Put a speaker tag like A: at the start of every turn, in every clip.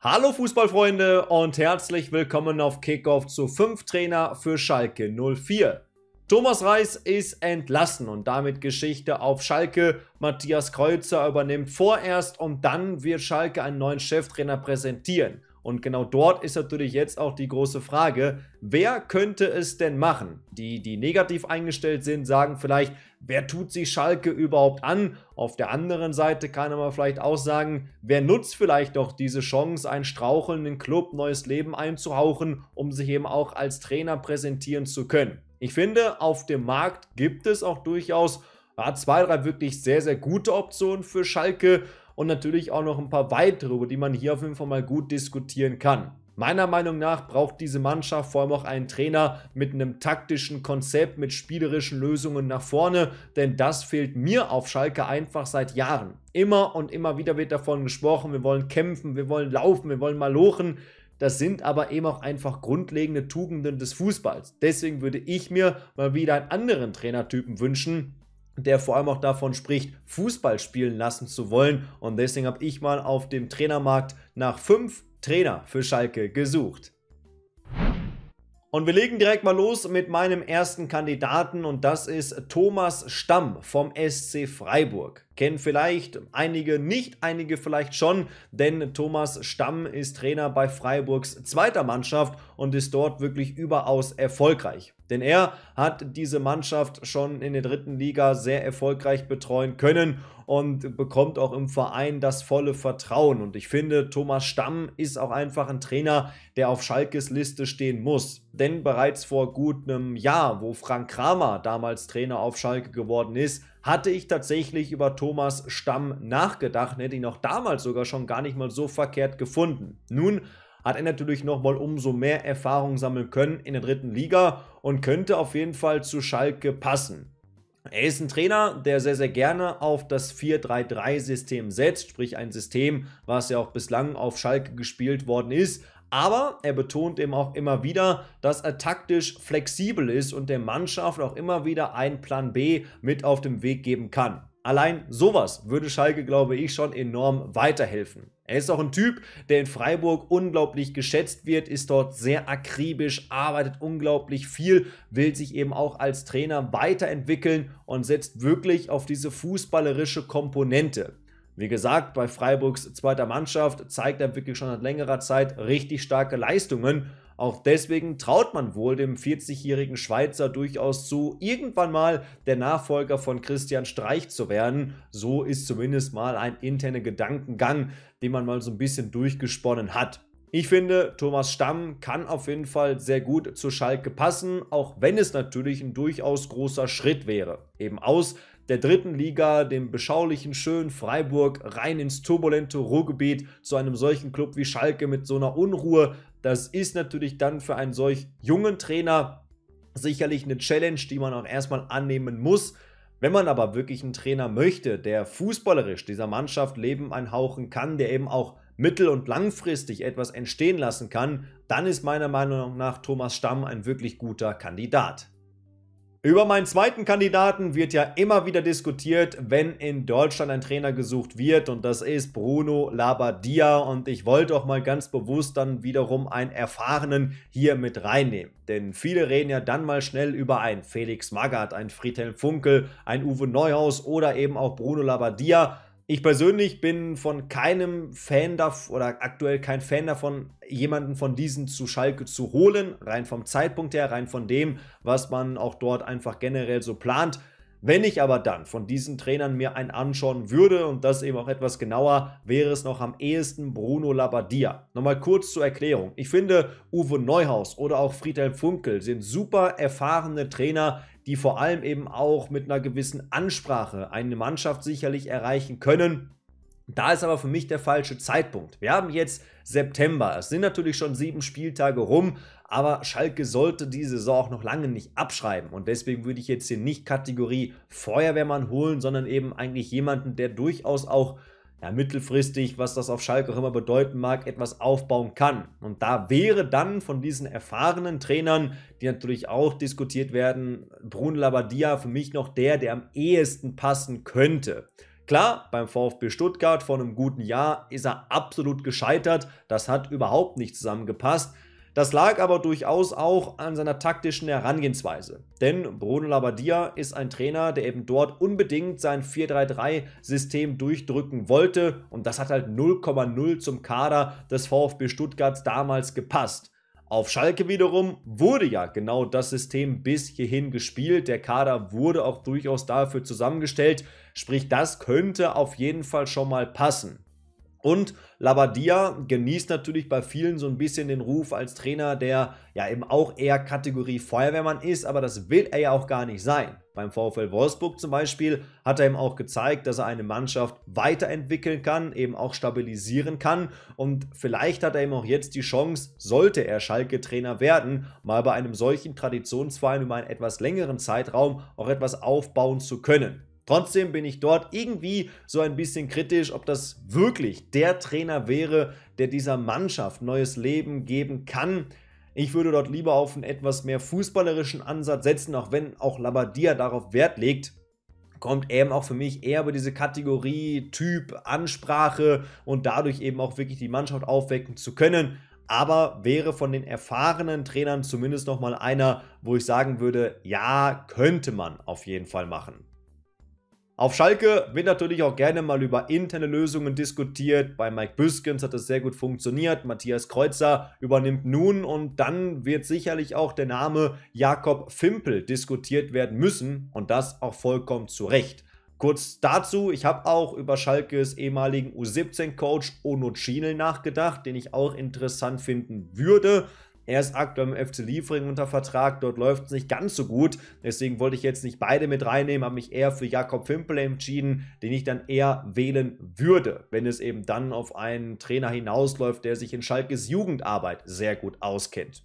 A: Hallo Fußballfreunde und herzlich willkommen auf Kickoff zu 5 Trainer für Schalke 04. Thomas Reis ist entlassen und damit Geschichte auf Schalke. Matthias Kreuzer übernimmt vorerst und dann wird Schalke einen neuen Cheftrainer präsentieren. Und genau dort ist natürlich jetzt auch die große Frage, wer könnte es denn machen? Die, die negativ eingestellt sind, sagen vielleicht, wer tut sich Schalke überhaupt an? Auf der anderen Seite kann man vielleicht auch sagen, wer nutzt vielleicht doch diese Chance, einen strauchelnden Club neues Leben einzuhauchen, um sich eben auch als Trainer präsentieren zu können? Ich finde, auf dem Markt gibt es auch durchaus ja, zwei, drei wirklich sehr, sehr gute Optionen für Schalke und natürlich auch noch ein paar weitere, über die man hier auf jeden Fall mal gut diskutieren kann. Meiner Meinung nach braucht diese Mannschaft vor allem auch einen Trainer mit einem taktischen Konzept, mit spielerischen Lösungen nach vorne, denn das fehlt mir auf Schalke einfach seit Jahren. Immer und immer wieder wird davon gesprochen, wir wollen kämpfen, wir wollen laufen, wir wollen malochen. Das sind aber eben auch einfach grundlegende Tugenden des Fußballs. Deswegen würde ich mir mal wieder einen anderen Trainertypen wünschen, der vor allem auch davon spricht, Fußball spielen lassen zu wollen. Und deswegen habe ich mal auf dem Trainermarkt nach fünf Trainer für Schalke gesucht. Und wir legen direkt mal los mit meinem ersten Kandidaten und das ist Thomas Stamm vom SC Freiburg. Kennen vielleicht einige nicht, einige vielleicht schon, denn Thomas Stamm ist Trainer bei Freiburgs zweiter Mannschaft und ist dort wirklich überaus erfolgreich. Denn er hat diese Mannschaft schon in der dritten Liga sehr erfolgreich betreuen können und bekommt auch im Verein das volle Vertrauen. Und ich finde, Thomas Stamm ist auch einfach ein Trainer, der auf Schalkes Liste stehen muss. Denn bereits vor gut einem Jahr, wo Frank Kramer damals Trainer auf Schalke geworden ist, hatte ich tatsächlich über Thomas Stamm nachgedacht, hätte ihn auch damals sogar schon gar nicht mal so verkehrt gefunden. Nun hat er natürlich nochmal umso mehr Erfahrung sammeln können in der dritten Liga und könnte auf jeden Fall zu Schalke passen. Er ist ein Trainer, der sehr, sehr gerne auf das 4-3-3-System setzt, sprich ein System, was ja auch bislang auf Schalke gespielt worden ist. Aber er betont eben auch immer wieder, dass er taktisch flexibel ist und der Mannschaft auch immer wieder einen Plan B mit auf den Weg geben kann. Allein sowas würde Schalke, glaube ich, schon enorm weiterhelfen. Er ist auch ein Typ, der in Freiburg unglaublich geschätzt wird, ist dort sehr akribisch, arbeitet unglaublich viel, will sich eben auch als Trainer weiterentwickeln und setzt wirklich auf diese fußballerische Komponente. Wie gesagt, bei Freiburgs zweiter Mannschaft zeigt er wirklich schon seit längerer Zeit richtig starke Leistungen auch deswegen traut man wohl dem 40-jährigen Schweizer durchaus zu, irgendwann mal der Nachfolger von Christian Streich zu werden. So ist zumindest mal ein interner Gedankengang, den man mal so ein bisschen durchgesponnen hat. Ich finde, Thomas Stamm kann auf jeden Fall sehr gut zu Schalke passen, auch wenn es natürlich ein durchaus großer Schritt wäre. Eben aus der dritten Liga, dem beschaulichen, schönen Freiburg, rein ins turbulente Ruhrgebiet, zu einem solchen Club wie Schalke mit so einer Unruhe, das ist natürlich dann für einen solch jungen Trainer sicherlich eine Challenge, die man auch erstmal annehmen muss. Wenn man aber wirklich einen Trainer möchte, der fußballerisch dieser Mannschaft Leben einhauchen kann, der eben auch mittel- und langfristig etwas entstehen lassen kann, dann ist meiner Meinung nach Thomas Stamm ein wirklich guter Kandidat. Über meinen zweiten Kandidaten wird ja immer wieder diskutiert, wenn in Deutschland ein Trainer gesucht wird und das ist Bruno Labadia und ich wollte auch mal ganz bewusst dann wiederum einen erfahrenen hier mit reinnehmen, denn viele reden ja dann mal schnell über einen Felix Magath, einen Friedhelm Funkel, einen Uwe Neuhaus oder eben auch Bruno Labadia, ich persönlich bin von keinem Fan davon oder aktuell kein Fan davon, jemanden von diesen zu Schalke zu holen, rein vom Zeitpunkt her, rein von dem, was man auch dort einfach generell so plant. Wenn ich aber dann von diesen Trainern mir einen anschauen würde und das eben auch etwas genauer, wäre es noch am ehesten Bruno Labbadia. Nochmal kurz zur Erklärung. Ich finde, Uwe Neuhaus oder auch Friedhelm Funkel sind super erfahrene Trainer, die vor allem eben auch mit einer gewissen Ansprache eine Mannschaft sicherlich erreichen können. Da ist aber für mich der falsche Zeitpunkt. Wir haben jetzt September. Es sind natürlich schon sieben Spieltage rum, aber Schalke sollte die Saison auch noch lange nicht abschreiben. Und deswegen würde ich jetzt hier nicht Kategorie Feuerwehrmann holen, sondern eben eigentlich jemanden, der durchaus auch ja, mittelfristig, was das auf Schalke auch immer bedeuten mag, etwas aufbauen kann. Und da wäre dann von diesen erfahrenen Trainern, die natürlich auch diskutiert werden, Brun Labadia für mich noch der, der am ehesten passen könnte. Klar, beim VfB Stuttgart vor einem guten Jahr ist er absolut gescheitert. Das hat überhaupt nicht zusammengepasst. Das lag aber durchaus auch an seiner taktischen Herangehensweise. Denn Bruno Labbadia ist ein Trainer, der eben dort unbedingt sein 4-3-3-System durchdrücken wollte und das hat halt 0,0 zum Kader des VfB Stuttgarts damals gepasst. Auf Schalke wiederum wurde ja genau das System bis hierhin gespielt. Der Kader wurde auch durchaus dafür zusammengestellt. Sprich, das könnte auf jeden Fall schon mal passen. Und Labadia genießt natürlich bei vielen so ein bisschen den Ruf als Trainer, der ja eben auch eher Kategorie Feuerwehrmann ist, aber das will er ja auch gar nicht sein. Beim VfL Wolfsburg zum Beispiel hat er ihm auch gezeigt, dass er eine Mannschaft weiterentwickeln kann, eben auch stabilisieren kann. Und vielleicht hat er eben auch jetzt die Chance, sollte er Schalke-Trainer werden, mal bei einem solchen Traditionsverein über einen etwas längeren Zeitraum auch etwas aufbauen zu können. Trotzdem bin ich dort irgendwie so ein bisschen kritisch, ob das wirklich der Trainer wäre, der dieser Mannschaft neues Leben geben kann. Ich würde dort lieber auf einen etwas mehr fußballerischen Ansatz setzen, auch wenn auch Labadia darauf Wert legt kommt eben auch für mich eher über diese Kategorie, Typ, Ansprache und dadurch eben auch wirklich die Mannschaft aufwecken zu können. Aber wäre von den erfahrenen Trainern zumindest nochmal einer, wo ich sagen würde, ja, könnte man auf jeden Fall machen. Auf Schalke wird natürlich auch gerne mal über interne Lösungen diskutiert. Bei Mike Büskens hat das sehr gut funktioniert. Matthias Kreuzer übernimmt nun und dann wird sicherlich auch der Name Jakob Fimpel diskutiert werden müssen und das auch vollkommen zu Recht. Kurz dazu, ich habe auch über Schalkes ehemaligen U17-Coach Ono Schienel nachgedacht, den ich auch interessant finden würde. Er ist aktuell im FC Liefering unter Vertrag, dort läuft es nicht ganz so gut. Deswegen wollte ich jetzt nicht beide mit reinnehmen, habe mich eher für Jakob Fimpel entschieden, den ich dann eher wählen würde, wenn es eben dann auf einen Trainer hinausläuft, der sich in Schalkes Jugendarbeit sehr gut auskennt.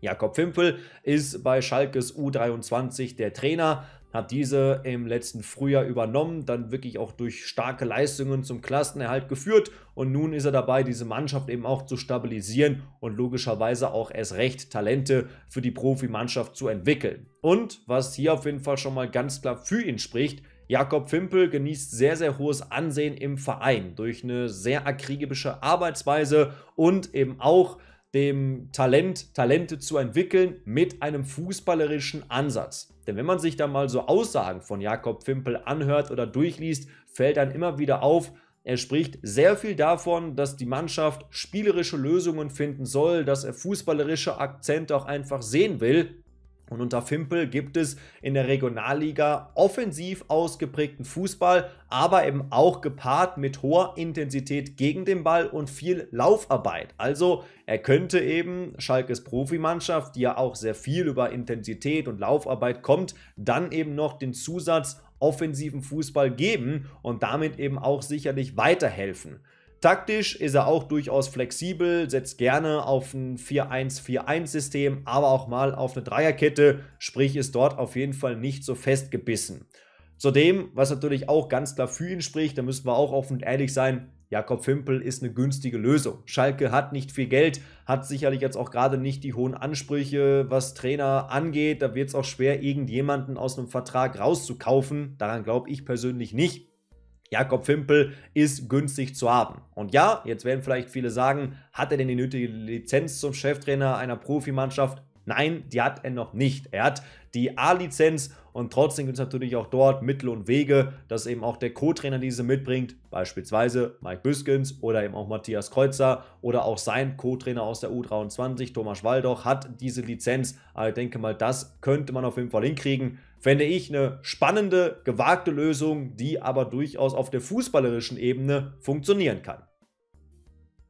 A: Jakob Fimpel ist bei Schalkes U23 der Trainer hat diese im letzten Frühjahr übernommen, dann wirklich auch durch starke Leistungen zum Klassenerhalt geführt und nun ist er dabei, diese Mannschaft eben auch zu stabilisieren und logischerweise auch erst recht Talente für die Profimannschaft zu entwickeln. Und was hier auf jeden Fall schon mal ganz klar für ihn spricht, Jakob Fimpel genießt sehr, sehr hohes Ansehen im Verein durch eine sehr akribische Arbeitsweise und eben auch dem Talent, Talente zu entwickeln mit einem fußballerischen Ansatz. Denn wenn man sich da mal so Aussagen von Jakob Fimpel anhört oder durchliest, fällt dann immer wieder auf, er spricht sehr viel davon, dass die Mannschaft spielerische Lösungen finden soll, dass er fußballerische Akzente auch einfach sehen will. Und unter Fimpel gibt es in der Regionalliga offensiv ausgeprägten Fußball, aber eben auch gepaart mit hoher Intensität gegen den Ball und viel Laufarbeit. Also er könnte eben Schalkes Profimannschaft, die ja auch sehr viel über Intensität und Laufarbeit kommt, dann eben noch den Zusatz offensiven Fußball geben und damit eben auch sicherlich weiterhelfen. Taktisch ist er auch durchaus flexibel, setzt gerne auf ein 4-1-4-1-System, aber auch mal auf eine Dreierkette, sprich ist dort auf jeden Fall nicht so festgebissen. Zudem, was natürlich auch ganz klar für ihn spricht, da müssen wir auch offen und ehrlich sein, Jakob Fimpel ist eine günstige Lösung. Schalke hat nicht viel Geld, hat sicherlich jetzt auch gerade nicht die hohen Ansprüche, was Trainer angeht. Da wird es auch schwer, irgendjemanden aus einem Vertrag rauszukaufen. Daran glaube ich persönlich nicht. Jakob Fimpel ist günstig zu haben. Und ja, jetzt werden vielleicht viele sagen, hat er denn die nötige Lizenz zum Cheftrainer einer Profimannschaft? Nein, die hat er noch nicht. Er hat die A-Lizenz und trotzdem gibt es natürlich auch dort Mittel und Wege, dass eben auch der Co-Trainer diese mitbringt, beispielsweise Mike Büskens oder eben auch Matthias Kreuzer oder auch sein Co-Trainer aus der U23, Thomas Waldoch, hat diese Lizenz. Aber ich denke mal, das könnte man auf jeden Fall hinkriegen fände ich eine spannende, gewagte Lösung, die aber durchaus auf der fußballerischen Ebene funktionieren kann.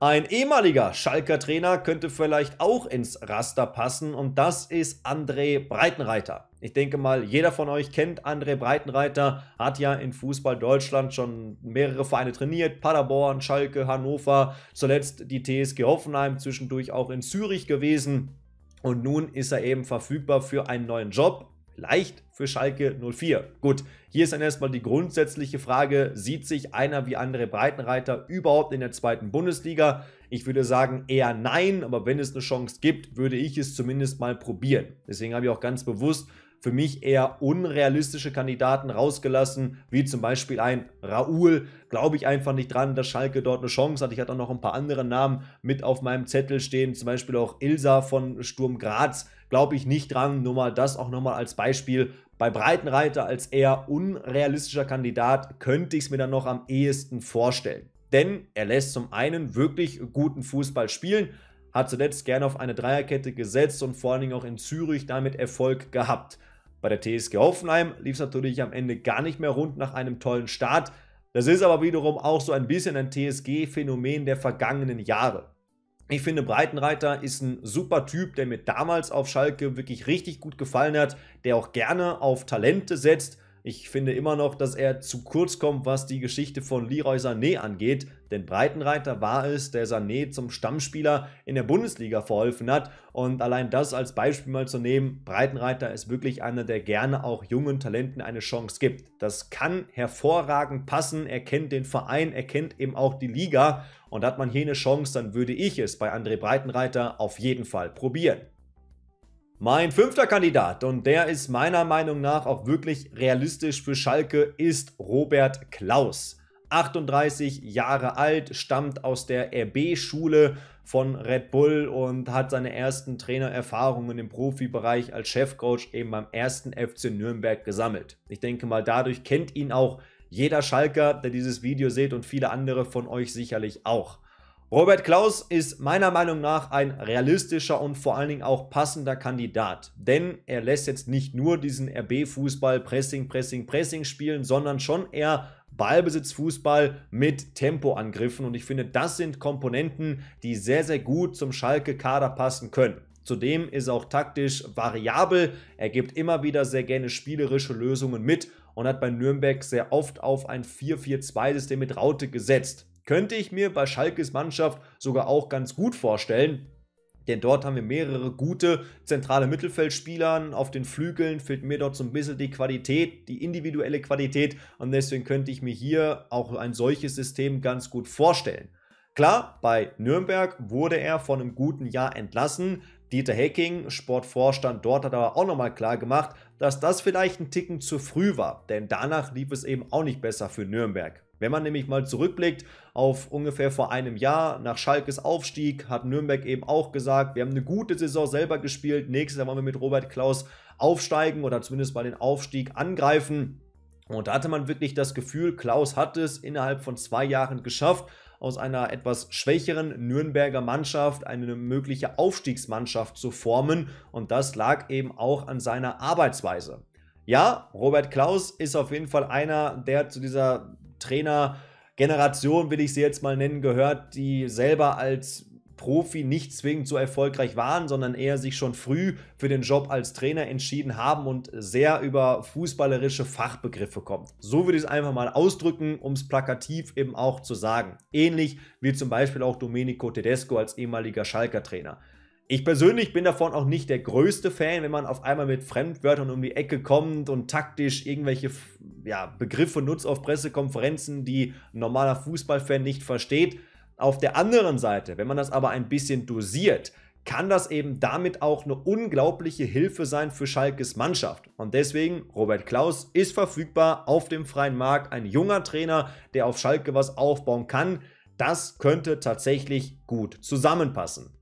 A: Ein ehemaliger Schalker Trainer könnte vielleicht auch ins Raster passen und das ist André Breitenreiter. Ich denke mal, jeder von euch kennt André Breitenreiter, hat ja in Fußball Deutschland schon mehrere Vereine trainiert, Paderborn, Schalke, Hannover, zuletzt die TSG Hoffenheim, zwischendurch auch in Zürich gewesen. Und nun ist er eben verfügbar für einen neuen Job leicht für Schalke 04. Gut, hier ist dann erstmal die grundsätzliche Frage, sieht sich einer wie andere Breitenreiter überhaupt in der zweiten Bundesliga? Ich würde sagen eher nein, aber wenn es eine Chance gibt, würde ich es zumindest mal probieren. Deswegen habe ich auch ganz bewusst für mich eher unrealistische Kandidaten rausgelassen, wie zum Beispiel ein Raoul. Glaube ich einfach nicht dran, dass Schalke dort eine Chance hat. Ich hatte auch noch ein paar andere Namen mit auf meinem Zettel stehen, zum Beispiel auch Ilsa von Sturm Graz glaube ich nicht dran. Nur mal das auch nochmal als Beispiel. Bei Breitenreiter als eher unrealistischer Kandidat könnte ich es mir dann noch am ehesten vorstellen. Denn er lässt zum einen wirklich guten Fußball spielen, hat zuletzt gerne auf eine Dreierkette gesetzt und vor allen Dingen auch in Zürich damit Erfolg gehabt. Bei der TSG Hoffenheim lief es natürlich am Ende gar nicht mehr rund nach einem tollen Start. Das ist aber wiederum auch so ein bisschen ein TSG-Phänomen der vergangenen Jahre. Ich finde, Breitenreiter ist ein super Typ, der mir damals auf Schalke wirklich richtig gut gefallen hat, der auch gerne auf Talente setzt ich finde immer noch, dass er zu kurz kommt, was die Geschichte von Leroy Sané angeht, denn Breitenreiter war es, der Sané zum Stammspieler in der Bundesliga verholfen hat und allein das als Beispiel mal zu nehmen, Breitenreiter ist wirklich einer, der gerne auch jungen Talenten eine Chance gibt. Das kann hervorragend passen, er kennt den Verein, er kennt eben auch die Liga und hat man hier eine Chance, dann würde ich es bei André Breitenreiter auf jeden Fall probieren. Mein fünfter Kandidat, und der ist meiner Meinung nach auch wirklich realistisch für Schalke, ist Robert Klaus. 38 Jahre alt, stammt aus der RB-Schule von Red Bull und hat seine ersten Trainererfahrungen im Profibereich als Chefcoach eben beim ersten FC Nürnberg gesammelt. Ich denke mal, dadurch kennt ihn auch jeder Schalker, der dieses Video sieht und viele andere von euch sicherlich auch. Robert Klaus ist meiner Meinung nach ein realistischer und vor allen Dingen auch passender Kandidat, denn er lässt jetzt nicht nur diesen RB-Fußball Pressing, Pressing, Pressing spielen, sondern schon eher Ballbesitzfußball mit Tempoangriffen und ich finde, das sind Komponenten, die sehr, sehr gut zum Schalke-Kader passen können. Zudem ist er auch taktisch variabel, er gibt immer wieder sehr gerne spielerische Lösungen mit und hat bei Nürnberg sehr oft auf ein 4-4-2-System mit Raute gesetzt könnte ich mir bei Schalkes Mannschaft sogar auch ganz gut vorstellen. Denn dort haben wir mehrere gute zentrale Mittelfeldspieler. Auf den Flügeln fehlt mir dort so ein bisschen die Qualität, die individuelle Qualität. Und deswegen könnte ich mir hier auch ein solches System ganz gut vorstellen. Klar, bei Nürnberg wurde er vor einem guten Jahr entlassen. Dieter Hecking, Sportvorstand dort, hat aber auch nochmal klar gemacht, dass das vielleicht ein Ticken zu früh war, denn danach lief es eben auch nicht besser für Nürnberg. Wenn man nämlich mal zurückblickt auf ungefähr vor einem Jahr nach Schalkes Aufstieg, hat Nürnberg eben auch gesagt, wir haben eine gute Saison selber gespielt. Nächstes Jahr wollen wir mit Robert Klaus aufsteigen oder zumindest mal den Aufstieg angreifen. Und da hatte man wirklich das Gefühl, Klaus hat es innerhalb von zwei Jahren geschafft, aus einer etwas schwächeren Nürnberger Mannschaft eine mögliche Aufstiegsmannschaft zu formen. Und das lag eben auch an seiner Arbeitsweise. Ja, Robert Klaus ist auf jeden Fall einer, der zu dieser Trainergeneration, will ich sie jetzt mal nennen, gehört, die selber als Profi nicht zwingend so erfolgreich waren, sondern eher sich schon früh für den Job als Trainer entschieden haben und sehr über fußballerische Fachbegriffe kommt. So würde ich es einfach mal ausdrücken, um es plakativ eben auch zu sagen. Ähnlich wie zum Beispiel auch Domenico Tedesco als ehemaliger Schalker Trainer. Ich persönlich bin davon auch nicht der größte Fan, wenn man auf einmal mit Fremdwörtern um die Ecke kommt und taktisch irgendwelche ja, Begriffe nutzt auf Pressekonferenzen, die ein normaler Fußballfan nicht versteht. Auf der anderen Seite, wenn man das aber ein bisschen dosiert, kann das eben damit auch eine unglaubliche Hilfe sein für Schalkes Mannschaft. Und deswegen, Robert Klaus ist verfügbar auf dem freien Markt, ein junger Trainer, der auf Schalke was aufbauen kann. Das könnte tatsächlich gut zusammenpassen.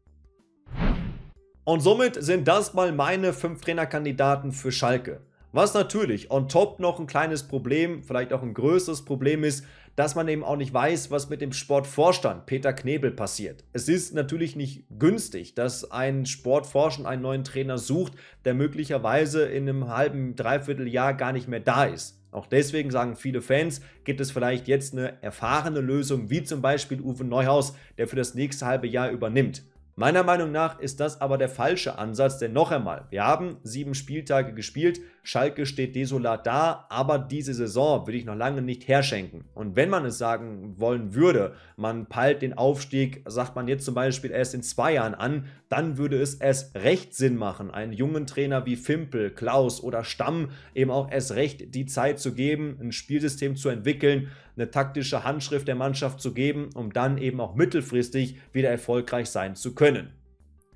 A: Und somit sind das mal meine fünf Trainerkandidaten für Schalke. Was natürlich on top noch ein kleines Problem, vielleicht auch ein größeres Problem ist, dass man eben auch nicht weiß, was mit dem Sportvorstand Peter Knebel passiert. Es ist natürlich nicht günstig, dass ein Sportvorstand einen neuen Trainer sucht, der möglicherweise in einem halben, dreiviertel Jahr gar nicht mehr da ist. Auch deswegen sagen viele Fans, gibt es vielleicht jetzt eine erfahrene Lösung, wie zum Beispiel Uwe Neuhaus, der für das nächste halbe Jahr übernimmt. Meiner Meinung nach ist das aber der falsche Ansatz, denn noch einmal, wir haben sieben Spieltage gespielt, Schalke steht desolat da, aber diese Saison würde ich noch lange nicht herschenken. Und wenn man es sagen wollen würde, man peilt den Aufstieg, sagt man jetzt zum Beispiel erst in zwei Jahren an, dann würde es erst recht Sinn machen, einen jungen Trainer wie Fimpel, Klaus oder Stamm eben auch erst recht die Zeit zu geben, ein Spielsystem zu entwickeln, eine taktische Handschrift der Mannschaft zu geben, um dann eben auch mittelfristig wieder erfolgreich sein zu können.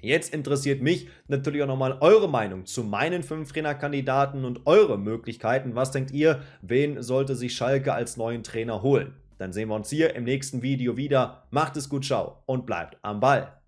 A: Jetzt interessiert mich natürlich auch nochmal eure Meinung zu meinen fünf Trainerkandidaten und eure Möglichkeiten. Was denkt ihr, wen sollte sich Schalke als neuen Trainer holen? Dann sehen wir uns hier im nächsten Video wieder. Macht es gut, ciao und bleibt am Ball.